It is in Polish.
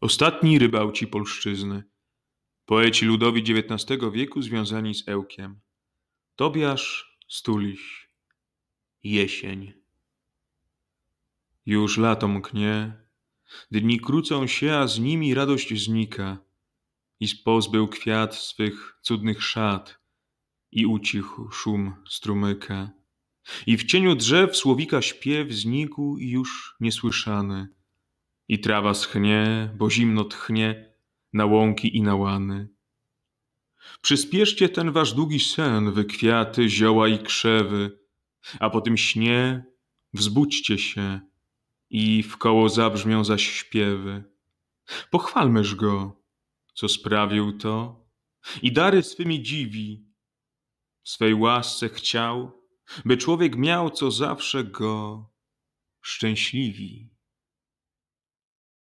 Ostatni rybałci polszczyzny. Poeci ludowi XIX wieku związani z Ełkiem. Tobiasz Stuliś. Jesień. Już lato mknie. Dni krócą się, a z nimi radość znika. I pozbył kwiat swych cudnych szat. I ucichł szum strumyka. I w cieniu drzew słowika śpiew znikł i już niesłyszany i trawa schnie, bo zimno tchnie na łąki i na łany. Przyspieszcie ten wasz długi sen, wy kwiaty, zioła i krzewy, a po tym śnie wzbudźcie się i w koło zabrzmią zaś śpiewy. Pochwalmyż go, co sprawił to i dary swymi dziwi. W swej łasce chciał, by człowiek miał, co zawsze go szczęśliwi.